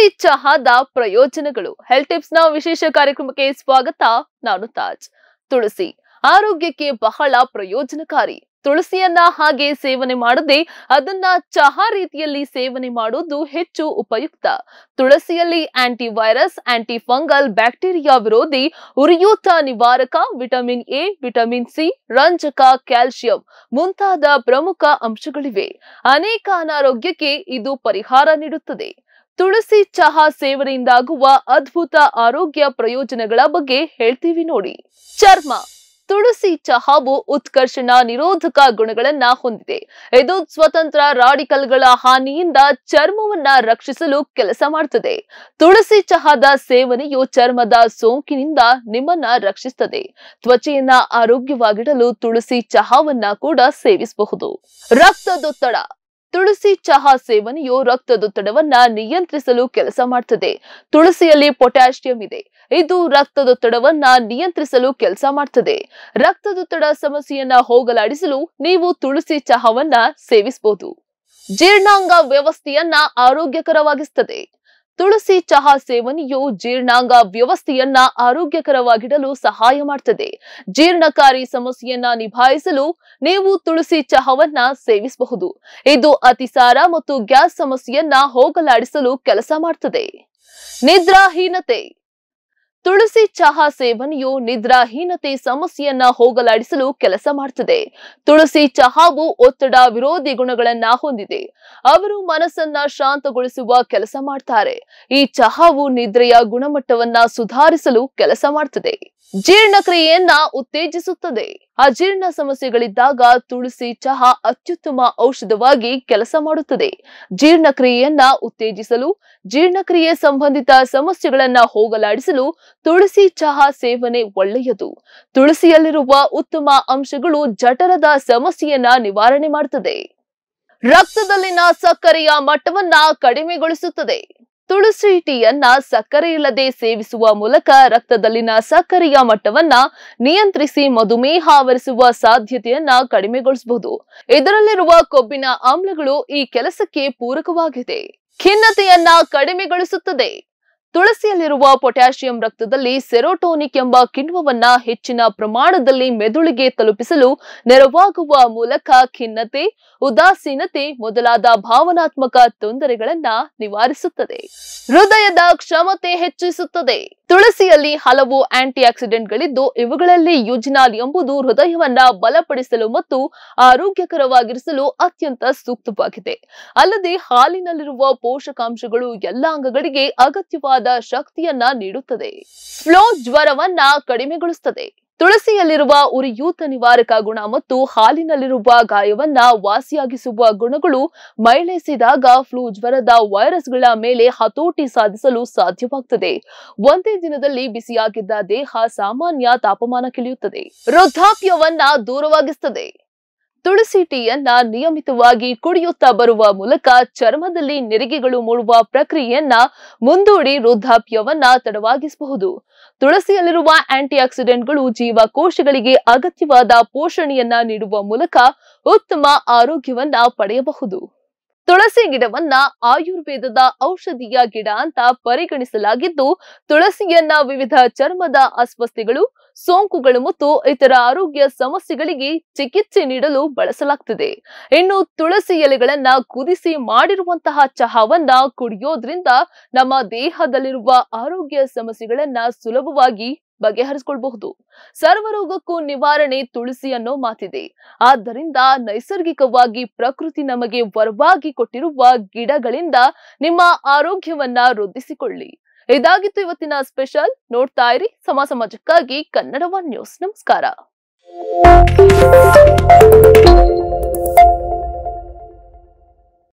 ದೇಸಿ ಚಹಾದ ಪ್ರಯೋಜನಗಳು health tips ನ ವಿಶೇಷ ಕಾರ್ಯಕ್ರಮಕ್ಕೆ ಸ್ವಾಗತ ನಾನು ತಾಜ್ ತುಳಸಿ ಆರೋಗ್ಯಕ್ಕೆ ಬಹಳ ಪ್ರಯೋಜನಕಾರಿ ತುಳಸಿಯನ್ನ ಹಾಗೆ ಸೇವನೆ ಮಾಡದೆ ಅದನ್ನ ಚಹಾ ರೀತಿಯಲ್ಲಿ ಸೇವನೆ ಮಾಡುವುದು ಹೆಚ್ಚು ಉಪಯುಕ್ತ ತುಳಸಿಯಲ್ಲಿ anti virus anti fungal bacteria ವಿರೋಧಿ ಉರಿಯೂತ ನಿವಾರಕ ವಿಟಮಿನ್ ಎ ವಿಟಮಿನ್ ಸಿ ರಂಜಕ ಕ್ಯಾಲ್ಸಿಯಂ ಮುಂತಾದ ಪ್ರಮುಖ ಅಂಶಗಳಿವೆ ಅನೇಕ ಅನಾರೋಗ್ಯಕ್ಕೆ ಇದು ಪರಿಹಾರ ನೀಡುತ್ತದೆ ತುಳಸಿ ಚಹಾ ಸೇವನೆಯಿಂದಾಗುವ ಅದ್ಭುತ ಆರೋಗ್ಯ ಪ್ರಯೋಜನಗಳ ಬಗ್ಗೆ ಹೇಳ್ತೀವಿ ನೋಡಿ ಚರ್ಮ ತುಳಸಿ ಚಹಾವು ಉತ್ಕರ್ಷಣ ನಿರೋಧಕ ಗುಣಗಳನ್ನ ಹೊಂದಿದೆ ಇದು ಸ್ವತಂತ್ರ ರಾಡಿಕಲ್ಗಳ ಹಾನಿಯಿಂದ ಚರ್ಮವನ್ನ ರಕ್ಷಿಸಲು ಕೆಲಸ ಮಾಡುತ್ತದೆ ತುಳಸಿ ಚಹಾದ ಸೇವನೆಯು ಚರ್ಮದ ಸೋಂಕಿನಿಂದ ನಿಮ್ಮನ್ನ ರಕ್ಷಿಸುತ್ತದೆ ತ್ವಚೆಯನ್ನ ಆರೋಗ್ಯವಾಗಿಡಲು ತುಳಸಿ ಚಹಾವನ್ನ ಕೂಡ ಸೇವಿಸಬಹುದು ರಕ್ತದೊತ್ತಡ ತುಳಸಿ ಚಹಾ ಸೇವನೆಯು ರಕ್ತದೊತ್ತಡವನ್ನ ನಿಯಂತ್ರಿಸಲು ಕೆಲಸ ಮಾಡ್ತದೆ ತುಳಸಿಯಲ್ಲಿ ಪೊಟ್ಯಾಷಿಯಂ ಇದೆ ಇದು ರಕ್ತದೊತ್ತಡವನ್ನ ನಿಯಂತ್ರಿಸಲು ಕೆಲಸ ಮಾಡ್ತದೆ ರಕ್ತದೊತ್ತಡ ಸಮಸ್ಯೆಯನ್ನ ಹೋಗಲಾಡಿಸಲು ನೀವು ತುಳಸಿ ಚಹಾವನ್ನ ಸೇವಿಸಬಹುದು ಜೀರ್ಣಾಂಗ ವ್ಯವಸ್ಥೆಯನ್ನ ಆರೋಗ್ಯಕರವಾಗಿಸುತ್ತದೆ ತುಳಸಿ ಚಹಾ ಸೇವನೆಯು ಜೀರ್ಣಾಂಗ ವ್ಯವಸ್ಥೆಯನ್ನ ಆರೋಗ್ಯಕರವಾಗಿಡಲು ಸಹಾಯ ಮಾಡ್ತದೆ ಜೀರ್ಣಕಾರಿ ಸಮಸ್ಯೆಯನ್ನ ನಿಭಾಯಿಸಲು ನೀವು ತುಳಸಿ ಚಹಾವನ್ನ ಸೇವಿಸಬಹುದು ಇದು ಅತಿಸಾರ ಮತ್ತು ಗ್ಯಾಸ್ ಸಮಸ್ಯೆಯನ್ನ ಹೋಗಲಾಡಿಸಲು ಕೆಲಸ ಮಾಡ್ತದೆ ನಿದ್ರಾಹೀನತೆ ತುಳಸಿ ಚಹಾ ಸೇವನೆಯು ನಿದ್ರಾಹೀನತೆ ಸಮಸ್ಯೆಯನ್ನ ಹೋಗಲಾಡಿಸಲು ಕೆಲಸ ಮಾಡುತ್ತದೆ ತುಳಸಿ ಚಹಾವು ಒತ್ತಡ ವಿರೋಧಿ ಗುಣಗಳನ್ನ ಹೊಂದಿದೆ ಅವರು ಮನಸ್ಸನ್ನ ಶಾಂತಗೊಳಿಸುವ ಕೆಲಸ ಮಾಡ್ತಾರೆ ಈ ಚಹಾವು ನಿದ್ರೆಯ ಗುಣಮಟ್ಟವನ್ನ ಸುಧಾರಿಸಲು ಕೆಲಸ ಮಾಡ್ತದೆ ಜೀರ್ಣಕ್ರಿಯೆಯನ್ನ ಉತ್ತೇಜಿಸುತ್ತದೆ ಅಜೀರ್ಣ ಸಮಸ್ಯೆಗಳಿದ್ದಾಗ ತುಳಸಿ ಚಹಾ ಅತ್ಯುತ್ತಮ ಔಷಧವಾಗಿ ಕೆಲಸ ಮಾಡುತ್ತದೆ ಜೀರ್ಣಕ್ರಿಯೆಯನ್ನ ಉತ್ತೇಜಿಸಲು ಜೀರ್ಣಕ್ರಿಯೆ ಸಂಬಂಧಿತ ಸಮಸ್ಯೆಗಳನ್ನ ಹೋಗಲಾಡಿಸಲು ತುಳಸಿ ಚಹಾ ಸೇವನೆ ಒಳ್ಳೆಯದು ತುಳಸಿಯಲ್ಲಿರುವ ಉತ್ತಮ ಅಂಶಗಳು ಜಠರದ ಸಮಸ್ಯೆಯನ್ನ ನಿವಾರಣೆ ಮಾಡುತ್ತದೆ ರಕ್ತದಲ್ಲಿನ ಸಕ್ಕರೆಯ ಮಟ್ಟವನ್ನ ಕಡಿಮೆಗೊಳಿಸುತ್ತದೆ ತುಳಸಿ ಟೀಯನ್ನ ಸಕ್ಕರೆ ಇಲ್ಲದೆ ಸೇವಿಸುವ ಮೂಲಕ ರಕ್ತದಲ್ಲಿನ ಸಕ್ಕರೆಯ ಮಟ್ಟವನ್ನ ನಿಯಂತ್ರಿಸಿ ಮಧುಮೇಹ ಆವರಿಸುವ ಸಾಧ್ಯತೆಯನ್ನ ಕಡಿಮೆಗೊಳಿಸಬಹುದು ಇದರಲ್ಲಿರುವ ಕೊಬ್ಬಿನ ಆಮ್ಲಗಳು ಈ ಕೆಲಸಕ್ಕೆ ಪೂರಕವಾಗಿದೆ ಖಿನ್ನತೆಯನ್ನ ಕಡಿಮೆಗೊಳಿಸುತ್ತದೆ ತುಳಸಿಯಲ್ಲಿರುವ ಪೊಟ್ಯಾಸಿಯಂ ರಕ್ತದಲ್ಲಿ ಸೆರೋಟೋನಿಕ್ ಎಂಬ ಕಿಣ್ವವನ್ನು ಹೆಚ್ಚಿನ ಪ್ರಮಾಣದಲ್ಲಿ ಮೆದುಳಿಗೆ ತಲುಪಿಸಲು ನೆರವಾಗುವ ಮೂಲಕ ಖಿನ್ನತೆ ಉದಾಸೀನತೆ ಮೊದಲಾದ ಭಾವನಾತ್ಮಕ ತೊಂದರೆಗಳನ್ನ ನಿವಾರಿಸುತ್ತದೆ ಹೃದಯದ ಕ್ಷಮತೆ ಹೆಚ್ಚಿಸುತ್ತದೆ ತುಳಸಿಯಲ್ಲಿ ಹಲವು ಆಂಟಿ ಆಕ್ಸಿಡೆಂಟ್ಗಳಿದ್ದು ಇವುಗಳಲ್ಲಿ ಯುಜಿನಾಲ್ ಎಂಬುದು ಹೃದಯವನ್ನ ಬಲಪಡಿಸಲು ಮತ್ತು ಆರೋಗ್ಯಕರವಾಗಿರಿಸಲು ಅತ್ಯಂತ ಸೂಕ್ತವಾಗಿದೆ ಅಲ್ಲದೆ ಹಾಲಿನಲ್ಲಿರುವ ಪೋಷಕಾಂಶಗಳು ಎಲ್ಲಾ ಅಂಗಗಳಿಗೆ ಅಗತ್ಯವಾದ ಬೇಕಾದ ಶಕ್ತಿಯನ್ನ ನೀಡುತ್ತದೆ ಫ್ಲೋ ಜ್ವರವನ್ನ ಕಡಿಮೆಗೊಳಿಸುತ್ತದೆ ತುಳಸಿಯಲ್ಲಿರುವ ಉರಿಯೂತ ನಿವಾರಕ ಗುಣ ಮತ್ತು ಹಾಲಿನಲ್ಲಿರುವ ಗಾಯವನ್ನ ವಾಸಿಯಾಗಿಸುವ ಗುಣಗಳು ಮೈಳೆಸಿದಾಗ ಫ್ಲೂ ಜ್ವರದ ವೈರಸ್ಗಳ ಮೇಲೆ ಹತೋಟಿ ಸಾಧಿಸಲು ಸಾಧ್ಯವಾಗುತ್ತದೆ ಒಂದೇ ದಿನದಲ್ಲಿ ಬಿಸಿಯಾಗಿದ್ದ ದೇಹ ಸಾಮಾನ್ಯ ತಾಪಮಾನ ಕಿಳಿಯುತ್ತದೆ ವೃದ್ಧಾಪ್ಯವನ್ನ ದೂರವಾಗಿಸುತ್ತದೆ ತುಳಸಿ ಟೀಯನ್ನ ನಿಯಮಿತವಾಗಿ ಕುಡಿಯುತ್ತಾ ಬರುವ ಮೂಲಕ ಚರ್ಮದಲ್ಲಿ ನೆರಿಗೆಗಳು ಮೂಡುವ ಪ್ರಕ್ರಿಯೆಯನ್ನ ಮುಂದೂಡಿ ವೃದ್ಧಾಪ್ಯವನ್ನ ತಡವಾಗಿಸಬಹುದು ತುಳಸಿಯಲ್ಲಿರುವ ಆಂಟಿ ಆಕ್ಸಿಡೆಂಟ್ಗಳು ಜೀವಕೋಶಗಳಿಗೆ ಅಗತ್ಯವಾದ ಪೋಷಣೆಯನ್ನ ನೀಡುವ ಮೂಲಕ ಉತ್ತಮ ಆರೋಗ್ಯವನ್ನ ಪಡೆಯಬಹುದು ತುಳಸಿ ಗಿಡವನ್ನ ಆಯುರ್ವೇದದ ಔಷಧೀಯ ಗಿಡ ಅಂತ ಪರಿಗಣಿಸಲಾಗಿದ್ದು ತುಳಸಿಯನ್ನ ವಿವಿಧ ಚರ್ಮದ ಅಸ್ವಸ್ಥೆಗಳು ಸೋಂಕುಗಳು ಮತ್ತು ಇತರ ಆರೋಗ್ಯ ಸಮಸ್ಯೆಗಳಿಗೆ ಚಿಕಿತ್ಸೆ ನೀಡಲು ಬಳಸಲಾಗ್ತದೆ ಇನ್ನು ತುಳಸಿ ಎಲೆಗಳನ್ನ ಕುದಿಸಿ ಮಾಡಿರುವಂತಹ ಚಹಾವನ್ನ ಕುಡಿಯೋದ್ರಿಂದ ನಮ್ಮ ದೇಹದಲ್ಲಿರುವ ಆರೋಗ್ಯ ಸಮಸ್ಯೆಗಳನ್ನ ಸುಲಭವಾಗಿ ಬಗೆಹರಿಸಿಕೊಳ್ಬಹುದು ಸರ್ವರೋಗಕ್ಕೂ ನಿವಾರಣೆ ತುಳಸಿ ಅನ್ನೋ ಮಾತಿದೆ ಆದ್ದರಿಂದ ನೈಸರ್ಗಿಕವಾಗಿ ಪ್ರಕೃತಿ ನಮಗೆ ವರವಾಗಿ ಕೊಟ್ಟಿರುವ ಗಿಡಗಳಿಂದ ನಿಮ್ಮ ಆರೋಗ್ಯವನ್ನ ವೃದ್ಧಿಸಿಕೊಳ್ಳಿ ಇದಾಗಿತ್ತು ಇವತ್ತಿನ ಸ್ಪೆಷಲ್ ನೋಡ್ತಾ ಇರಿ ಸಮಾಜಕ್ಕಾಗಿ ಕನ್ನಡ ಒನ್ ನ್ಯೂಸ್ ನಮಸ್ಕಾರ